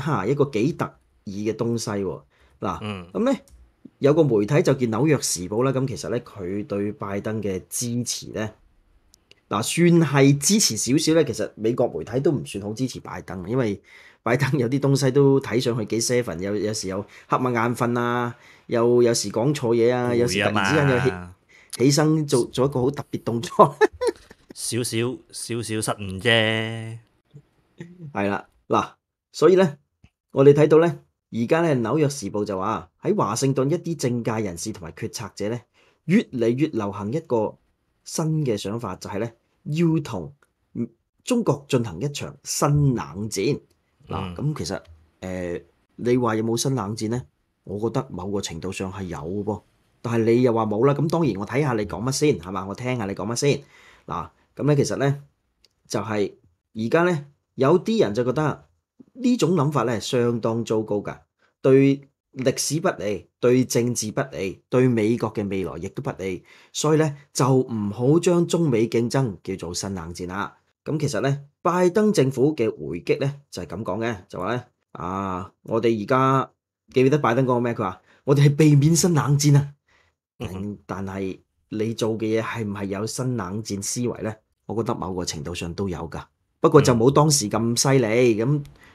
嚇一個幾特異嘅東西喎嗱，咁咧有個媒體就見《紐約時報》啦。咁其實咧，佢對拜登嘅支持咧，嗱算係支持少少咧。其實美國媒體都唔算好支持拜登，因為 拜登有啲東西都睇上去幾 seven，有有時又黑眼眼瞓啊，又有時講錯嘢啊，有時突然之間又起起身做做一個好特別動作，少少少少失誤啫。係 啦，嗱，所以咧。我哋睇到咧，而家咧《紐約時報》就話喺華盛頓一啲政界人士同埋決策者咧，越嚟越流行一個新嘅想法，就係咧要同中國進行一場新冷戰嗱。咁其實誒，你話有冇新冷戰咧？我覺得某個程度上係有噃，但係你又話冇啦。咁當然我睇下你講乜先，係嘛？我聽下你講乜先嗱。咁咧其實咧，就係而家咧有啲人就覺得。呢种谂法咧相当糟糕噶，对历史不利，对政治不利，对美国嘅未来亦都不利，所以咧就唔好将中美竞争叫做新冷战啦。咁其实咧，拜登政府嘅回击咧就系咁讲嘅，就话咧啊，我哋而家记得拜登讲咩？佢话我哋系避免新冷战啊。但系你做嘅嘢系唔系有新冷战思维咧？我觉得某个程度上都有噶，不过就冇当时咁犀利咁。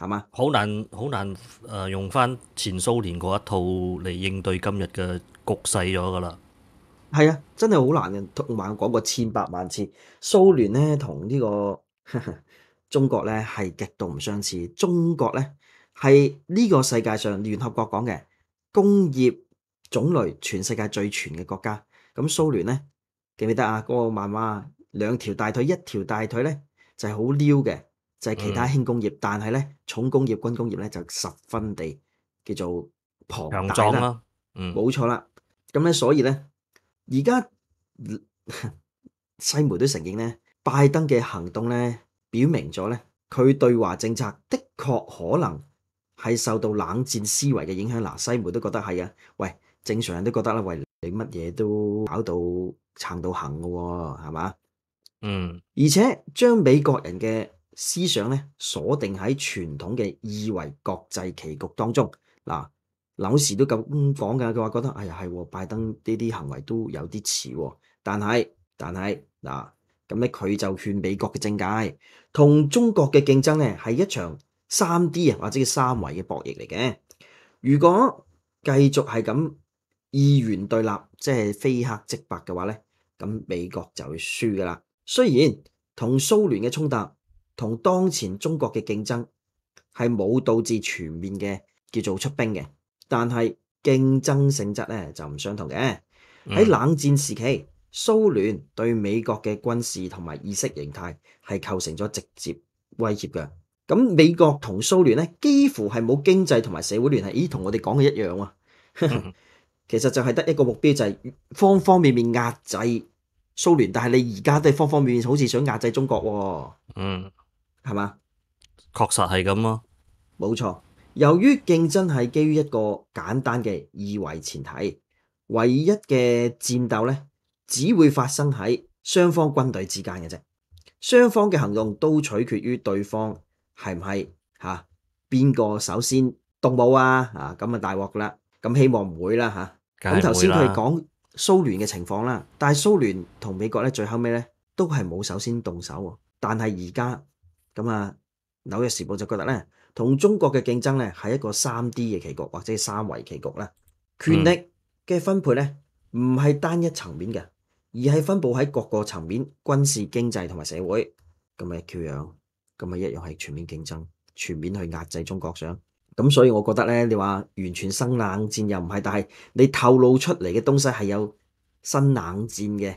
系嘛？好难，好难诶！用翻前苏联嗰一套嚟应对今日嘅局势咗噶啦。系啊，真系好难嘅。同埋讲过千百万次，苏联咧同呢个 中国咧系极度唔相似。中国咧系呢个世界上联合国讲嘅工业种类全世界最全嘅国家。咁苏联咧记唔记得啊？个漫画两条大腿，一条大腿咧就系好溜嘅。就係其他輕工業，但係咧重工業、軍工業咧就十分地叫做龐大啦，冇錯啦。咁咧所以咧，而家西媒都承認咧，拜登嘅行動咧，表明咗咧佢對華政策的確可能係受到冷戰思維嘅影響。嗱，西媒都覺得係啊。喂，正常人都覺得啦，喂你乜嘢都搞到撐到行嘅喎，係嘛？嗯，而且將美國人嘅思想咧鎖定喺傳統嘅二維國際棋局當中嗱，柳时都咁讲噶，佢話覺得哎呀係拜登呢啲行為都有啲似，但係但係嗱咁咧，佢就勸美國嘅政界同中國嘅競爭咧係一場三 D 啊或者三維嘅博弈嚟嘅。如果繼續係咁二元對立，即係非黑即白嘅話咧，咁美國就會輸噶啦。雖然同蘇聯嘅衝突。同當前中國嘅競爭係冇導致全面嘅叫做出兵嘅，但係競爭性質咧就唔相同嘅。喺冷戰時期，蘇聯對美國嘅軍事同埋意識形態係構成咗直接威脅嘅。咁美國同蘇聯咧幾乎係冇經濟同埋社會聯繫，咦？同我哋講嘅一樣喎。其實就係得一個目標，就係方方面面壓制蘇聯。但係你而家都係方方面面好似想壓制中國喎。嗯。系嘛？确实系咁咯，冇错。由于竞争系基于一个简单嘅二维前提，唯一嘅战斗咧，只会发生喺双方军队之间嘅啫。双方嘅行动都取决于对方系唔系吓，边个首先动武啊？啊咁啊大镬噶啦！咁希望唔会啦吓。咁头先佢哋讲苏联嘅情况啦，但系苏联同美国咧，最后尾咧都系冇首先动手，但系而家。咁啊，《紐約時報》就覺得咧，同中國嘅競爭咧係一個三 D 嘅棋局或者三维棋局啦。權力嘅分配咧唔係單一層面嘅，而係分布喺各個層面，軍事、經濟同埋社會。咁咪一樣，咁咪一樣係全面競爭，全面去壓制中國想。咁所以我覺得咧，你話完全生冷戰又唔係，但係你透露出嚟嘅東西係有新冷戰嘅。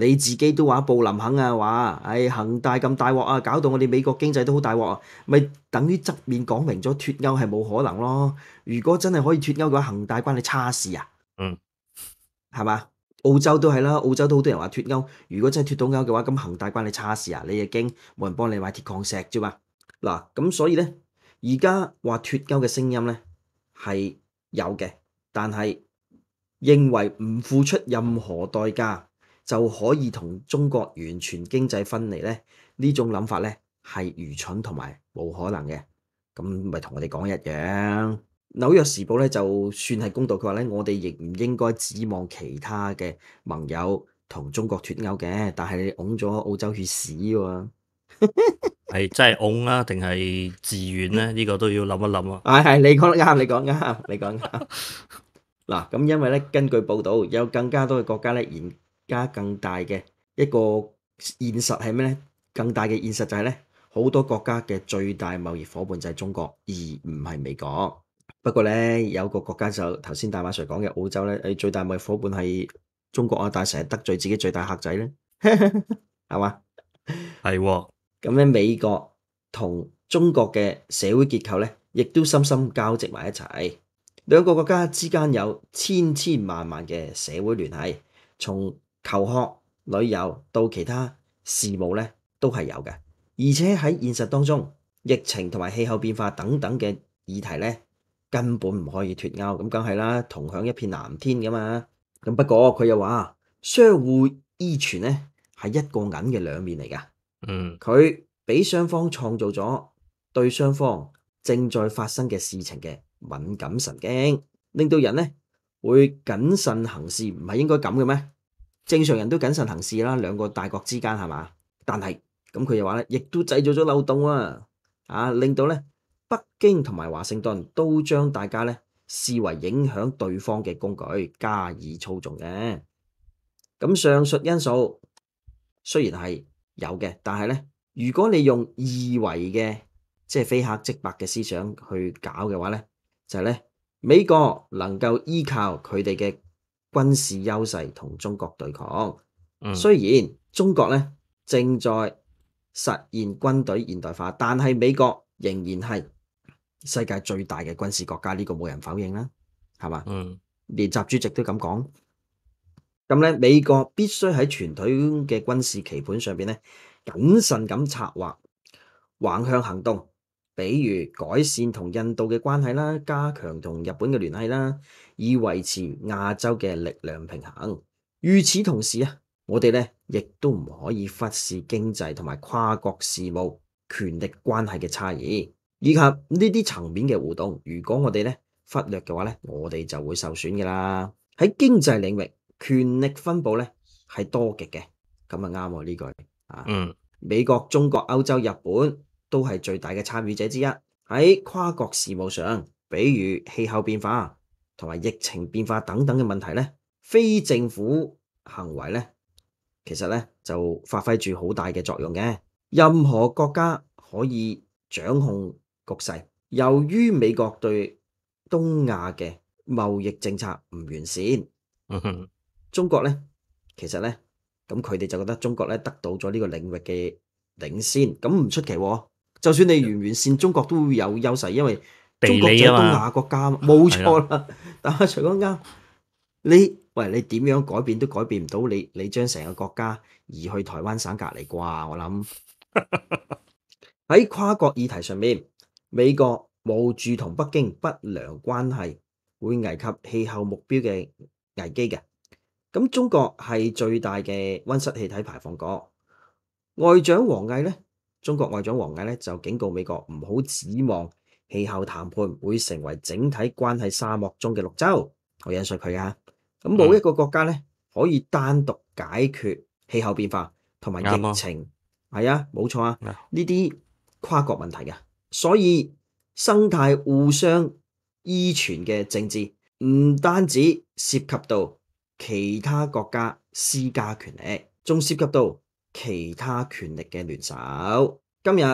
你自己都話布林肯啊話，恒大咁大鑊啊，搞到我哋美國經濟都好大鑊啊，咪等於側面講明咗脱歐係冇可能咯。如果真係可以脱歐嘅話，恒大關你叉事啊。嗯，係嘛？澳洲都係啦，澳洲都好多人話脱歐。如果真係脱到歐嘅話，咁恒大關你叉事啊？你已經冇人幫你買鐵礦石啫嘛。嗱，咁所以咧，而家話脱歐嘅聲音咧係有嘅，但係認為唔付出任何代價。就可以同中国完全经济分离呢？呢种谂法呢，系愚蠢同埋冇可能嘅。咁咪同我哋讲一样。纽约时报呢，就算系公道，佢话呢，我哋亦唔应该指望其他嘅盟友同中国脱歐嘅。但系拱咗澳洲血屎喎，系真系拱啊？定系自愿呢？呢个都要谂一谂啊！系系你讲啱，你讲啱，你讲啱。嗱咁，因为咧根据报道，有更加多嘅国家咧而家更大嘅一個現實係咩咧？更大嘅現實就係咧，好多國家嘅最大貿易伙伴就係中國，而唔係美國。不過咧，有個國家就頭先大馬 Sir 講嘅澳洲咧，誒最大貿易伙伴係中國啊，但係成日得罪自己最大客仔咧，係 嘛？係。咁咧，美國同中國嘅社會結構咧，亦都深深交織埋一齊。兩個國家之間有千千萬萬嘅社會聯繫，從求学、旅游到其他事务咧，都系有嘅。而且喺现实当中，疫情同埋气候变化等等嘅议题咧，根本唔可以脱钩。咁梗系啦，同享一片蓝天噶嘛。咁不过佢又话，相互依存咧系一个银嘅两面嚟噶。嗯，佢俾双方创造咗对双方正在发生嘅事情嘅敏感神经，令到人咧会谨慎行事。唔系应该咁嘅咩？正常人都谨慎行事啦，两个大国之间系嘛？但系咁佢又话咧，亦都制造咗漏洞啊！啊，令到咧北京同埋华盛顿都将大家咧视为影响对方嘅工具加以操纵嘅。咁上述因素虽然系有嘅，但系咧，如果你用二维嘅即系非黑即白嘅思想去搞嘅话咧，就系咧美国能够依靠佢哋嘅。军事优势同中国对抗，虽然中国咧正在实现军队现代化，但系美国仍然系世界最大嘅军事国家，呢个冇人否认啦，系嘛？嗯，连习主席都咁讲，咁咧美国必须喺全队嘅军事棋盘上边咧，谨慎咁策划横向行动。比如改善同印度嘅关系啦，加强同日本嘅联系啦，以维持亚洲嘅力量平衡。与此同时啊，我哋咧亦都唔可以忽视经济同埋跨国事务权力关系嘅差异以及呢啲层面嘅互动。如果我哋咧忽略嘅话咧，我哋就会受损噶啦。喺经济领域，权力分布咧系多极嘅，咁啊啱喎呢句啊。嗯，美国、中国、欧洲、日本。都係最大嘅參與者之一喺跨國事務上，比如氣候變化同埋疫情變化等等嘅問題咧，非政府行為咧，其實咧就發揮住好大嘅作用嘅。任何國家可以掌控局勢。由於美國對東亞嘅貿易政策唔完善，中國咧其實咧咁佢哋就覺得中國咧得到咗呢個領域嘅領先，咁唔出奇喎。就算你完完善，中国都会有优势，因为中国系东亚国家，冇错啦。但系徐咗啱，你喂你点样改变都改变唔到，你你将成个国家移去台湾省隔离啩？我谂 喺跨国议题上面，美国冒住同北京不良关系会危及气候目标嘅危机嘅。咁中国系最大嘅温室气体排放国，外长王毅咧。中国外长王毅咧就警告美国唔好指望气候谈判会成为整体关系沙漠中嘅绿洲。我引述佢啊，咁冇一个国家咧可以单独解决气候变化同埋疫情，系啊，冇错啊，呢啲跨国问题嘅。所以生态互相依存嘅政治，唔单止涉及到其他国家私家权利，仲涉及到。其他权力嘅联手，今日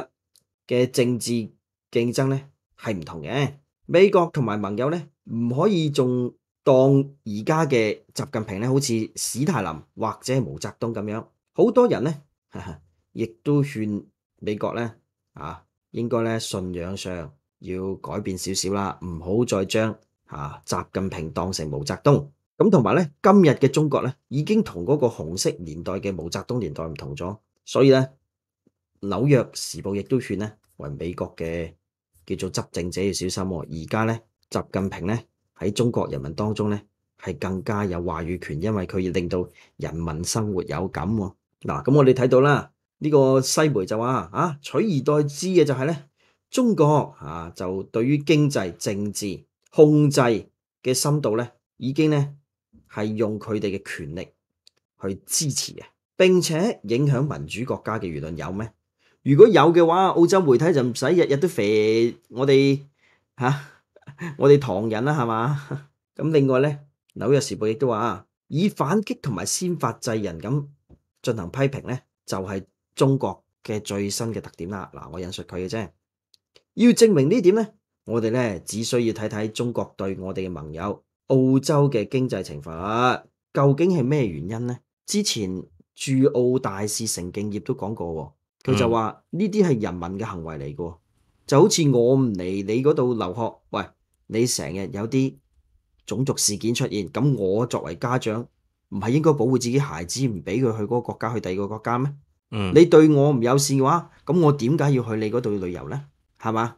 嘅政治竞争咧係唔同嘅。美国同埋盟友咧唔可以仲当而家嘅习近平咧，好似史泰林或者毛泽东咁样。好多人咧，亦都劝美国咧啊，应该咧信仰上要改变少少啦，唔好再将啊习近平当成毛泽东。咁同埋咧，今日嘅中国咧，已经同嗰个红色年代嘅毛泽东年代唔同咗，所以咧，《纽约时报》亦都劝咧，为美国嘅叫做执政者要小心。而家咧，习近平咧喺中国人民当中咧，系更加有话语权，因为佢要令到人民生活有感。嗱，咁我哋睇到啦，呢个西媒就话啊，取而代之嘅就系咧，中国啊，就对于经济、政治控制嘅深度咧，已经咧。系用佢哋嘅權力去支持啊，並且影響民主國家嘅輿論有咩？如果有嘅話，澳洲媒體就唔使日日都肥我哋 嚇我哋唐人啦，係嘛？咁另外咧，《紐約時報》亦都話啊，以反擊同埋先發制人咁進行批評咧，就係中國嘅最新嘅特點啦。嗱，我引述佢嘅啫，要證明呢點咧，我哋咧只需要睇睇中國對我哋嘅盟友。澳洲嘅经济惩罚究竟系咩原因呢？之前驻澳大使成敬业都讲过，佢就话呢啲系人民嘅行为嚟嘅，就好似我唔嚟你嗰度留学，喂，你成日有啲种族事件出现，咁我作为家长，唔系应该保护自己孩子唔俾佢去嗰个国家去第二个国家咩？嗯，你对我唔友善嘅话，咁我点解要去你嗰度旅游呢？系嘛？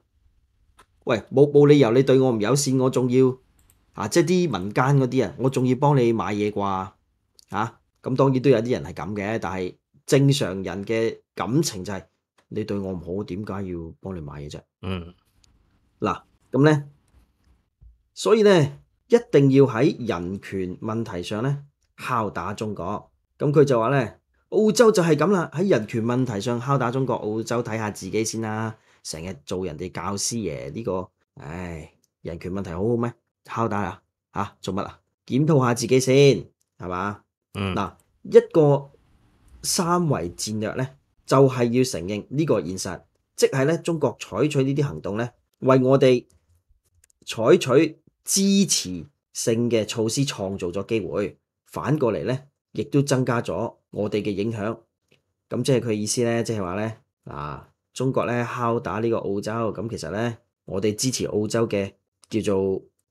喂，冇冇理由你对我唔友善，我仲要？啊！即係啲民間嗰啲人，我仲要幫你買嘢啩？嚇！咁當然都有啲人係咁嘅，但係正常人嘅感情就係你對我唔好，點解要幫你買嘢啫？嗯。嗱，咁咧，所以咧一定要喺人權問題上咧敲打中國。咁佢就話咧，澳洲就係咁啦，喺人權問題上敲打中國。澳洲睇下自己先啦，成日做人哋教師爺呢個，唉，人權問題好好咩？敲打啊吓做乜啊檢討下自己先係嘛？嗱一個三維戰略咧，就係要承認呢個現實，即系咧中國採取呢啲行動咧，為我哋採取支持性嘅措施創造咗機會，反過嚟咧，亦都增加咗我哋嘅影響。咁即係佢意思咧，即係話咧啊，中國咧敲打呢個澳洲，咁其實咧我哋支持澳洲嘅叫做。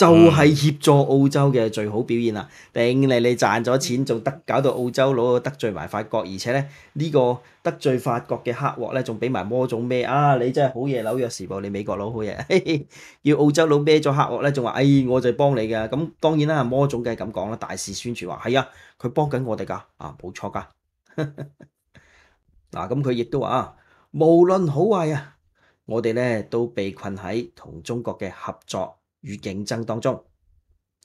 就係協助澳洲嘅最好表現啦！頂你你賺咗錢仲得，搞到澳洲佬得罪埋法國，而且咧呢個得罪法國嘅黑鍋咧，仲俾埋魔種咩啊？你真係好嘢紐約時報，你美國佬好嘢！要 澳洲佬孭咗黑鍋咧，仲話：哎，我就幫你㗎！咁當然啦，魔種梗係咁講啦，大肆宣傳話係啊，佢幫緊我哋㗎啊，冇錯㗎。嗱咁佢亦都話啊，無論好壞啊，我哋咧都被困喺同中國嘅合作。与竞争当中，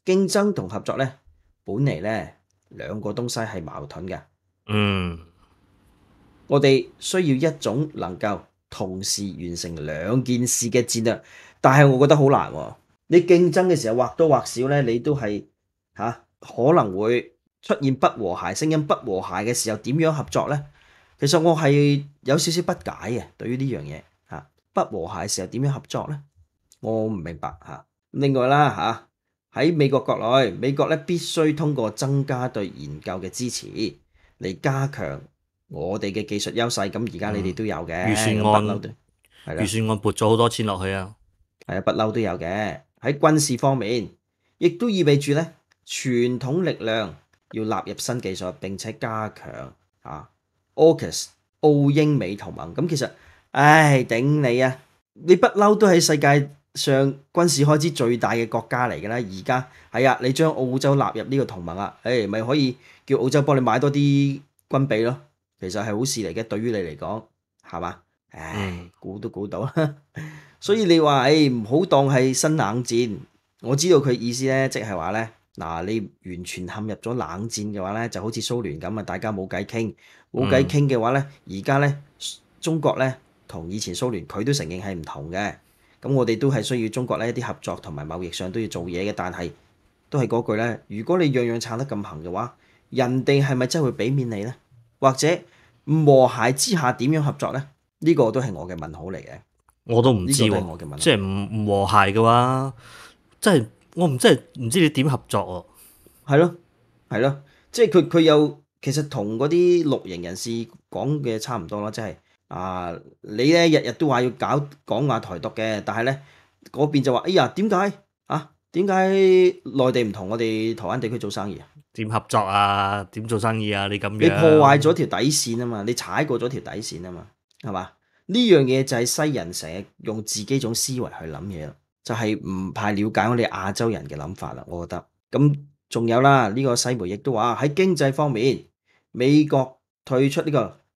竞争同合作咧，本嚟咧两个东西系矛盾嘅。嗯，我哋需要一种能够同时完成两件事嘅战略，但系我觉得好难。你竞争嘅时候或多或少咧，你都系吓可能会出现不和谐声音，不和谐嘅时候点样合作咧？其实我系有少少不解嘅，对于呢样嘢吓不和谐嘅时候点样合作咧？我唔明白吓。另外啦嚇，喺美國國內，美國咧必須通過增加對研究嘅支持，嚟加強我哋嘅技術優勢。咁而家你哋都有嘅，預算案預算案撥咗好多錢落去啊。係啊，不嬲都有嘅。喺軍事方面，亦都意味住咧傳統力量要納入新技術，並且加強啊。英美同盟咁其實，唉，頂你啊！你不嬲都喺世界。上軍事開支最大嘅國家嚟嘅啦，而家係啊，你將澳洲納入呢個同盟啊，誒咪可以叫澳洲幫你買多啲軍備咯，其實係好事嚟嘅，對於你嚟講係嘛？唉，估都估到 所以你話誒唔好當係新冷戰，我知道佢意思咧，即係話咧，嗱你完全陷入咗冷戰嘅話咧，就好似蘇聯咁啊，大家冇計傾，冇計傾嘅話咧，而家咧中國咧同以前蘇聯佢都承認係唔同嘅。咁我哋都系需要中國呢一啲合作同埋貿易上都要做嘢嘅，但係都係嗰句咧，如果你樣樣撐得咁行嘅話，人哋係咪真係會俾面你呢？或者唔和諧之下點樣合作呢？呢個都係我嘅問號嚟嘅。我都唔知喎，即係唔唔和諧嘅話，真係我唔真係唔知你點合作喎。係咯，係咯，即係佢佢又其實同嗰啲六型人士講嘅差唔多啦，即係。啊！你咧日日都話要搞講話台獨嘅，但係咧嗰邊就話：哎呀，點解啊？點解內地唔同我哋台灣地區做生意啊？點合作啊？點做生意啊？你咁樣你破壞咗條底線啊嘛！你踩過咗條底線啊嘛，係嘛？呢樣嘢就係西人成日用自己種思維去諗嘢啦，就係唔太了解我哋亞洲人嘅諗法啦。我覺得咁仲有啦，呢個西媒亦都話喺經濟方面，美國退出呢個。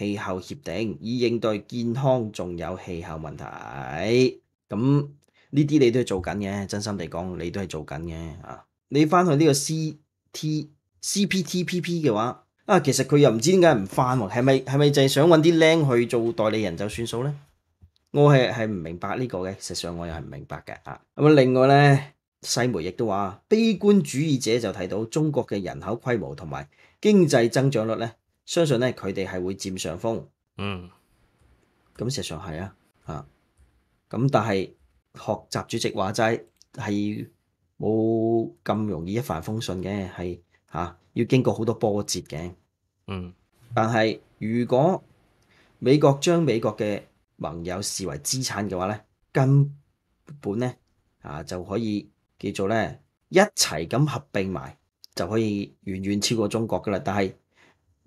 氣候協定以應對健康，仲有氣候問題。咁呢啲你都係做緊嘅，真心地講，你都係做緊嘅啊！你翻去呢個 CPT、CPTPP 嘅話，啊，其實佢又唔知點解唔翻喎，係咪係咪就係想揾啲僆去做代理人就算數咧？我係係唔明白呢個嘅，實上我又係唔明白嘅啊！咁另外咧，西媒亦都話，悲觀主義者就睇到中國嘅人口規模同埋經濟增長率咧。相信咧，佢哋系會佔上風。嗯，咁實上係啊，嚇，咁但系學習主席話齋，係冇咁容易一帆風順嘅，係嚇要經過好多波折嘅。嗯，但係如果美國將美國嘅盟友視為資產嘅話咧，根本咧啊就可以叫做咧一齊咁合并埋就可以遠遠超過中國噶啦。但係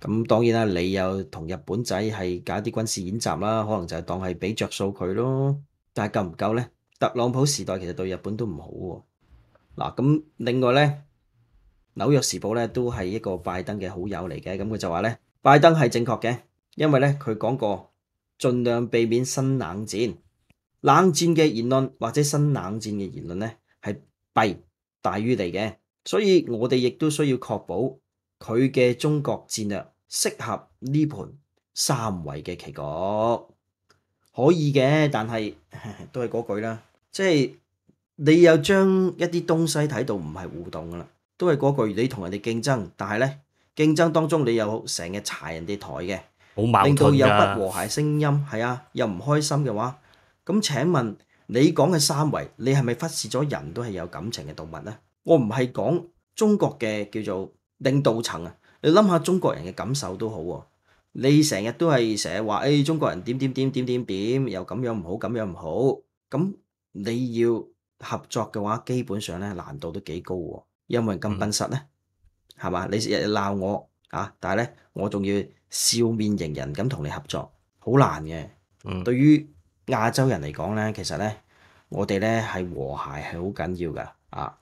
咁當然啦，你又同日本仔係搞啲軍事演習啦，可能就係當係俾着數佢咯。但係夠唔夠呢？特朗普時代其實對日本都唔好喎。嗱，咁另外呢，《紐約時報》呢都係一個拜登嘅好友嚟嘅，咁佢就話呢，拜登係正確嘅，因為呢，佢講過，盡量避免新冷戰。冷戰嘅言論或者新冷戰嘅言論呢係弊大於利嘅，所以我哋亦都需要確保。佢嘅中国战略适合呢盘三维嘅棋局，可以嘅，但系 都系嗰句啦，即系你又将一啲东西睇到唔系互动噶啦，都系嗰句，你同人哋竞争，但系咧竞争当中你有成日踩人哋台嘅，令到有不和谐声音，系啊，又唔开心嘅话，咁请问你讲嘅三维，你系咪忽视咗人都系有感情嘅动物咧？我唔系讲中国嘅叫做。領導層啊，你諗下中國人嘅感受都好喎。你成日都係成日話，誒中國人點點點點點點，又咁樣唔好，咁樣唔好。咁你要合作嘅話，基本上咧難度都幾高喎。有冇咁真實咧？係嘛？你日日鬧我啊，但係咧我仲要笑面迎人咁同你合作，好難嘅。對於亞洲人嚟講咧，其實咧我哋咧係和諧係好緊要㗎。啊，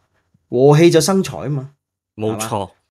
和氣就生財啊嘛。冇錯。